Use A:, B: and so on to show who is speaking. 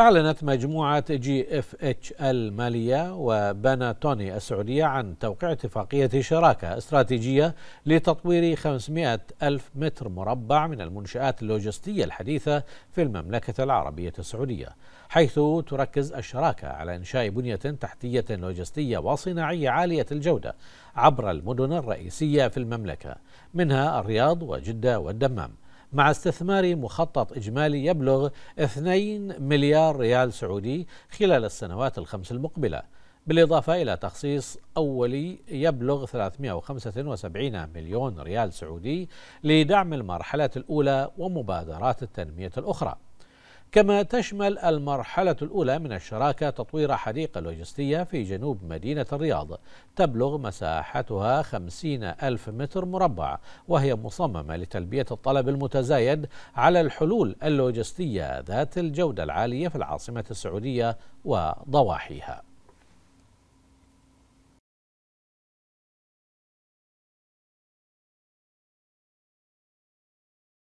A: أعلنت مجموعة جي اف اتش المالية وباناتوني السعودية عن توقيع اتفاقية شراكة استراتيجية لتطوير 500 ألف متر مربع من المنشآت اللوجستية الحديثة في المملكة العربية السعودية حيث تركز الشراكة على إنشاء بنية تحتية لوجستية وصناعية عالية الجودة عبر المدن الرئيسية في المملكة منها الرياض وجدة والدمام مع استثمار مخطط إجمالي يبلغ 2 مليار ريال سعودي خلال السنوات الخمس المقبلة بالإضافة إلى تخصيص أولي يبلغ 375 مليون ريال سعودي لدعم المرحلة الأولى ومبادرات التنمية الأخرى كما تشمل المرحلة الأولى من الشراكة تطوير حديقة لوجستية في جنوب مدينة الرياض تبلغ مساحتها خمسين ألف متر مربع وهي مصممة لتلبية الطلب المتزايد على الحلول اللوجستية ذات الجودة العالية في العاصمة السعودية وضواحيها